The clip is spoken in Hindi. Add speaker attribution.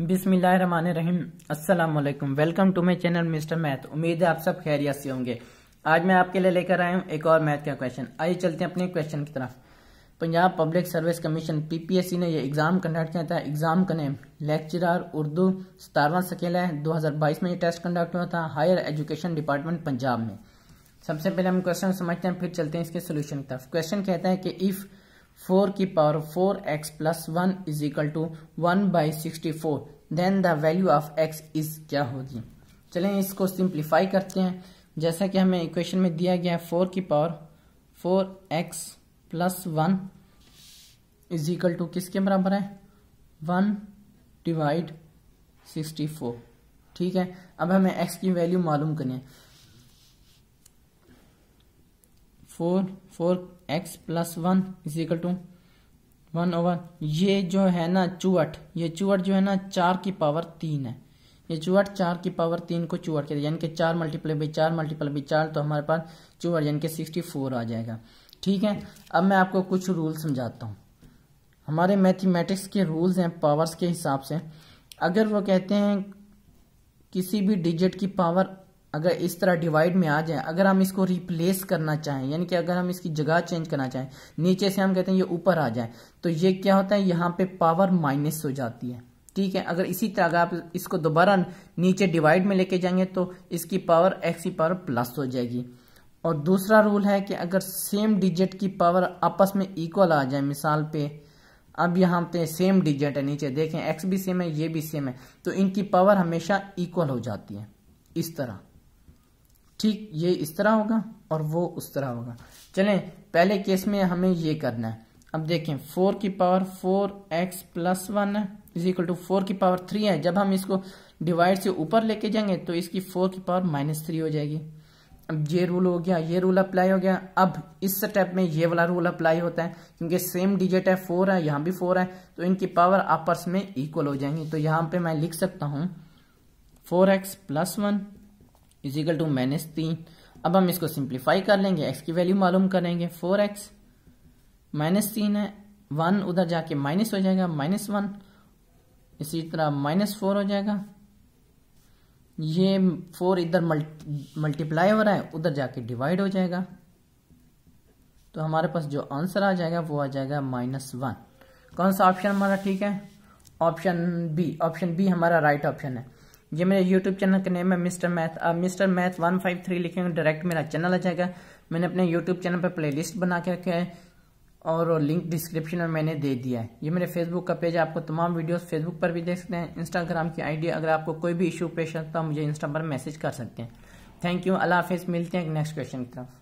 Speaker 1: बिसमीम असलम welcome to my channel Mister Math उम्मीद है आप सब खैरियत से होंगे आज मैं आपके लिए लेकर आया हूँ एक और मैथ का क्वेश्चन आइए चलते हैं अपने क्वेश्चन की तरफ Punjab public service commission PPSC ने यह एग्जाम कंडक्ट किया था एग्जाम का नेम लेक्चरर उर्दू सतारवा सकेला है बाईस में ये टेस्ट कंडक्ट हुआ था हायर एजुकेशन डिपार्टमेंट पंजाब में सबसे पहले हम क्वेश्चन समझते हैं फिर चलते हैं इसके सोल्यूशन की तरफ क्वेश्चन कहता है कि इफ़ फोर की power x plus one is equal to one by sixty four then the value of x is क्या होगी चलें इसको सिंप्लीफाई करते हैं जैसा कि हमें इक्वेशन में दिया गया है फोर की power four x plus one is equal to किसके बराबर है वन डिवाइड सिक्सटी फोर ठीक है अब हमें एक्स की वैल्यू मालूम करनी है four four x plus one is equal to one over ये जो है ना चुअट ये चुअट जो है ना चार की पावर तीन है ये चुअट चार की पावर तीन को चुअट के यानी कि चार मल्टीप्लाई बाई चार मल्टीप्लाई बाई चार तो हमारे पास चुअट यानी कि सिक्सटी फोर आ जाएगा ठीक है अब मैं आपको कुछ रूल समझाता हूँ हमारे मैथमेटिक्स के रूल्स हैं पावर्स के हिसाब से अगर वो कहते हैं किसी भी डिजिट की पावर अगर इस तरह डिवाइड में आ जाए अगर हम इसको रिप्लेस करना चाहें यानी कि अगर हम इसकी जगह चेंज करना चाहें नीचे से हम कहते हैं ये ऊपर आ जाए तो ये क्या होता है यहाँ पे पावर माइनस हो जाती है ठीक है अगर इसी तरह अगर आप इसको दोबारा नीचे डिवाइड में लेके जाएंगे तो इसकी पावर एक्स की पावर प्लस हो जाएगी और दूसरा रूल है कि अगर सेम डिजिट की पावर आपस में इक्वल आ जाए मिसाल पे अब यहाँ पे सेम डिजिट है नीचे देखें एक्स भी सेम है ये भी सेम है तो इनकी पावर हमेशा इक्वल हो जाती है इस तरह ठीक ये इस तरह होगा और वो उस तरह होगा चलें पहले केस में हमें ये करना है अब देखें फोर की power four x plus one है इज इक्वल टू फोर की पावर थ्री है जब हम इसको डिवाइड से ऊपर लेके जाएंगे तो इसकी फोर की पावर माइनस थ्री हो जाएगी अब ये रूल हो गया ये रूल अप्लाई हो गया अब इस स्टेप में ये वाला रूल अप्लाई होता है क्योंकि सेम डिजिट है फोर है यहाँ भी फोर है तो इनकी पावर आपस में इक्वल हो जाएंगी तो यहाँ पे मैं लिख सकता हूँ four x plus one is equal to minus तीन अब हम इसको सिंप्लीफाई कर लेंगे एक्स की वैल्यू मालूम करेंगे फोर एक्स माइनस तीन है वन उधर जाके माइनस हो जाएगा माइनस वन इसी तरह माइनस फोर हो जाएगा ये फोर इधर मल्टी मल्टीप्लाई हो रहा है उधर जाके डिवाइड हो जाएगा तो हमारे पास जो आंसर आ जाएगा वो आ जाएगा माइनस वन कौन सा ऑप्शन हमारा ठीक है ऑप्शन बी ऑप्शन बी हमारा राइट right ऑप्शन है ये मेरे यूट्यूब चैनल का नेम है मिस्टर मैथ आप Mister Math one five three लिखेंगे डायरेक्ट मेरा चैनल आ जाएगा मैंने अपने यूट्यूब चैनल पर प्लेलिस्ट बना के रखा है और लिंक डिस्क्रिप्शन में मैंने दे दिया है ये मेरे फेसबुक का पेज है आपको तमाम वीडियोस फेसबुक पर भी देख सकते हैं इंस्टाग्राम की आईडी अगर आपको कोई भी इशू पेश है तो मुझे इंस्टा पर मैसेज कर सकते हैं थैंक यू अल्लाह हाफिज़ मिलते हैं नेक्स्ट क्वेश्चन की तरफ